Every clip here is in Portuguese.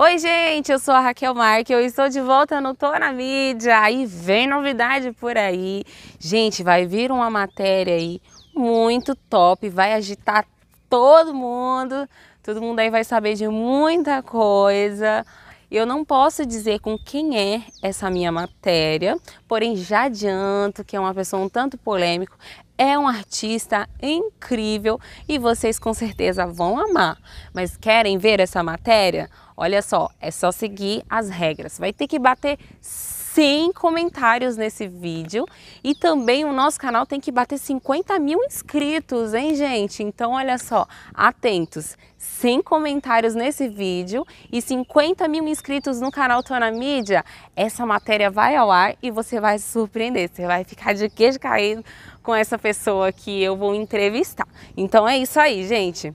Oi, gente, eu sou a Raquel Marque, eu estou de volta no Tô na Mídia e vem novidade por aí. Gente, vai vir uma matéria aí muito top, vai agitar todo mundo, todo mundo aí vai saber de muita coisa. Eu não posso dizer com quem é essa minha matéria, porém já adianto que é uma pessoa um tanto polêmico é um artista incrível e vocês com certeza vão amar. Mas querem ver essa matéria? Olha só, é só seguir as regras. Vai ter que bater 100 comentários nesse vídeo e também o nosso canal tem que bater 50 mil inscritos, hein, gente? Então, olha só, atentos. 100 comentários nesse vídeo e 50 mil inscritos no canal Tô na Mídia, essa matéria vai ao ar e você vai se surpreender. Você vai ficar de queijo caído com essa pessoa pessoa que eu vou entrevistar. Então é isso aí, gente.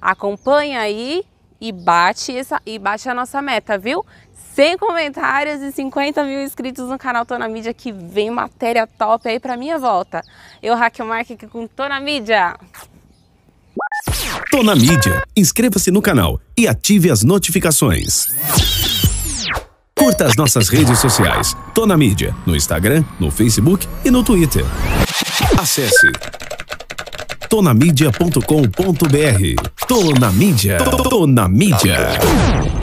Acompanha aí e bate, essa, e bate a nossa meta, viu? 100 comentários e 50 mil inscritos no canal Tô na Mídia, que vem matéria top aí pra minha volta. Eu, Raquel Marque, com Tô na Mídia. Tô na Mídia. Inscreva-se no canal e ative as notificações. Curta as nossas redes sociais. Tô na Mídia, no Instagram, no Facebook e no Twitter. Acesse tonamídia.com.br. Tô na mídia. Tô na mídia.